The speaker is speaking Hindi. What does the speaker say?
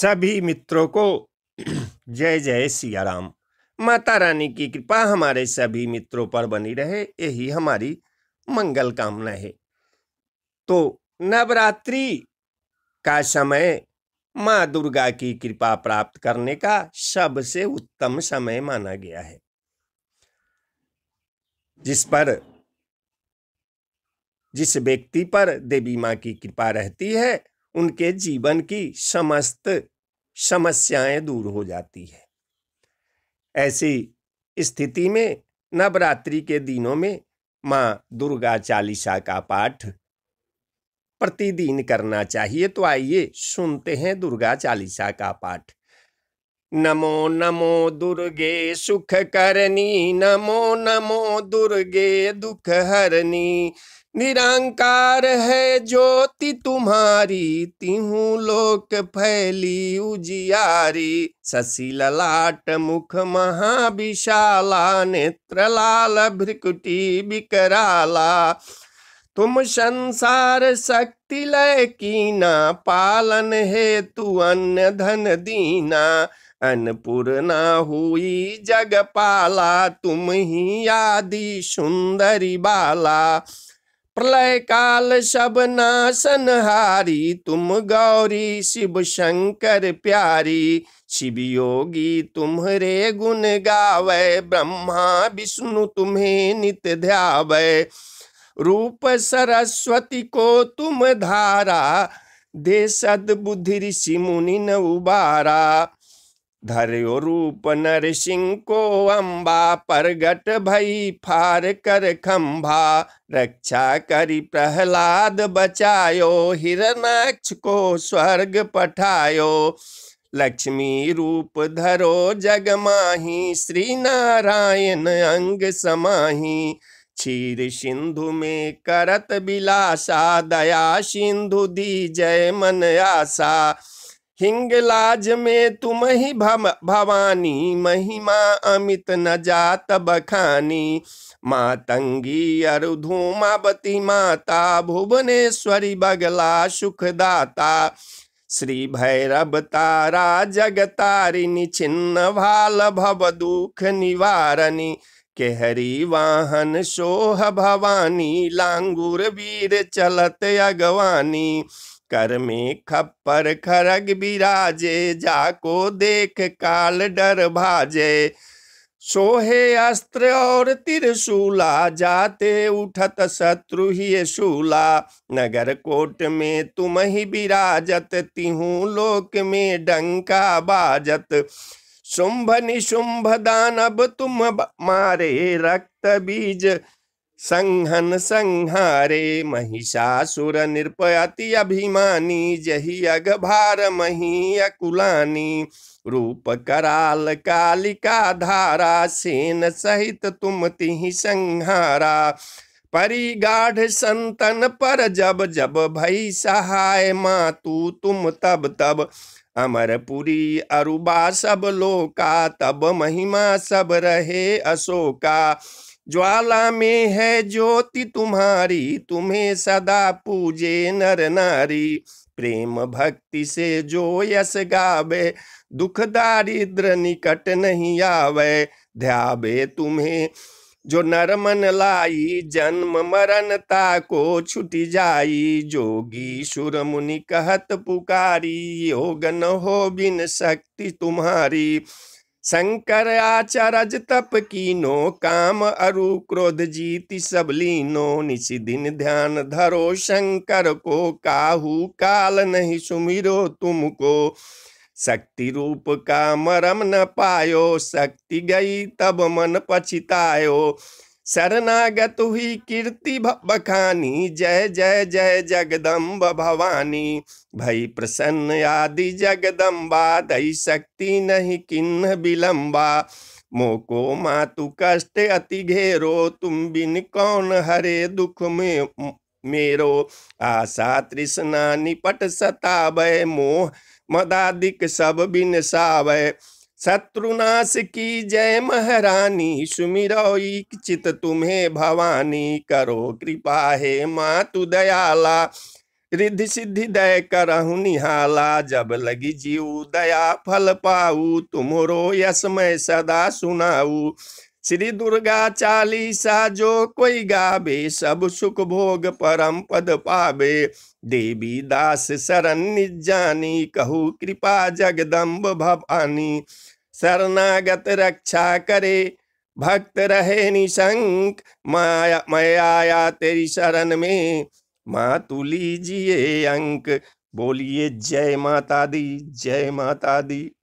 सभी मित्रों को जय जय सियाराम माता रानी की कृपा हमारे सभी मित्रों पर बनी रहे यही हमारी मंगल कामना है तो नवरात्रि का समय माँ दुर्गा की कृपा प्राप्त करने का सबसे उत्तम समय माना गया है जिस पर जिस व्यक्ति पर देवी माँ की कृपा रहती है उनके जीवन की समस्त समस्याएं दूर हो जाती है ऐसी स्थिति में नवरात्रि के दिनों में माँ दुर्गा चालीसा का पाठ प्रतिदिन करना चाहिए तो आइए सुनते हैं दुर्गा चालीसा का पाठ नमो नमो दुर्गे सुख करनी नमो नमो दुर्गे दुख हरनी निरंकार है ज्योति तुम्हारी तिहू लोक फैली उजियारी शशि ललाट मुख महाविशाला नेत्र लाल भ्रिकुटी बिकराला तुम संसार शक्ति लय कीना पालन तू अन्य धन दीना अन्नपूर्णा हुई जगपाला तुम ही आदि सुंदरी बाला प्रलय काल सब नाशन हारी तुम गौरी शिव शंकर प्यारी शिव योगी तुम्हरे गुण गावे ब्रह्मा विष्णु तुम्हें नित ध्यावे रूप सरस्वती को तुम धारा दे बुद्धि ऋषि मुनि न उबारा धर्यो रूप नरसिंह को अम्बा परगट भई फार कर खम्भा रक्षा करी प्रहलाद बचायो हिरणाक्ष को स्वर्ग पठायो लक्ष्मी रूप धरो जग माही श्री नारायण अंग समाही क्षीर सिंधु में करत बिलासा दया सिंधु दी जय मन आशा हिंगलाज में तुम ही भवानी महिमा अमित न जात बखानी मातंगी अरुधूमावती माता भुवनेश्वरी बगला सुखदाता श्री भैरव तारा जगतारिणी छिन्न भाल भव दुख निवारणी केहरी वाहन सोह भवानी लांगुर वीर चलत अगवानी कर में खपर खरग बिराजे जाको देख काल डर भाजे सोहे अस्त्र और तिरशूला जाते उठत शत्रु ही शूला नगर कोट में तुम ही बिराजत तिहू लोक में डंका बाजत शुंभ निशुंभ दानव तुम मारे रक्त बीज संहन संहारे महिषासुर निर्पयति अभिमानी जही अगभार मही अकुलानी रूप कराल कालिका धारा सेन सहित तुम तिहि संहारा परिगाढ़ संतन पर जब जब भई सहाय मातु तुम तब तब अमरपुरी अरुबा सब लोका तब महिमा सब रहे अशोका ज्वाला में है ज्योति तुम्हारी तुम्हें सदा पूजे नर नारी प्रेम भक्ति से जो यस गावे दुख दारिद्र निकट नहीं आवे ध्यावे तुम्हें जो नरमन लाई जन्म मरण को छुटी जाई जोगी सुर मुनि कहत पुकारी योग न हो बिन शक्ति तुम्हारी शंकर आचार्य तप कीनो काम अरु क्रोध जीति सब लीनो निशि दिन ध्यान धरो शंकर को काहू काल नहीं सुमिरो तुमको शक्ति रूप का मरम न पायो शक्ति गई तब मन पछितायो शरणागत हुई कीर्ति बखानी जय जय जय जगदम्ब भवानी भई प्रसन्न आदि जगदम्बा दई शक्ति नहीं किन्न विलम्बा मोको मातु कष्ट अति घेरो तुम बिन कौन हरे दुख में मेरो आशा तृष्णा निपट सतावय मोह मदादिक सब बिन सावय शत्रुनाश की जय महारानी सुमिरो चित तुम्हें भवानी करो कृपा हे मातु दयाला रिद्धि सिद्धि दय करहु निहाला जब लगी जीव दया फल पाऊ यश मैं सदा सुनाऊ श्री दुर्गा चालीसा जो कोई गावे सब सुख भोग परम पद पावे देवी दास शरण जानी कहू कृपा जगदम्ब भवानी शरणागत रक्षा करे भक्त रहे निशंक माया मैं आया तेरी शरण में माँ तू लीजिए अंक बोलिए जय माता दी जय माता दी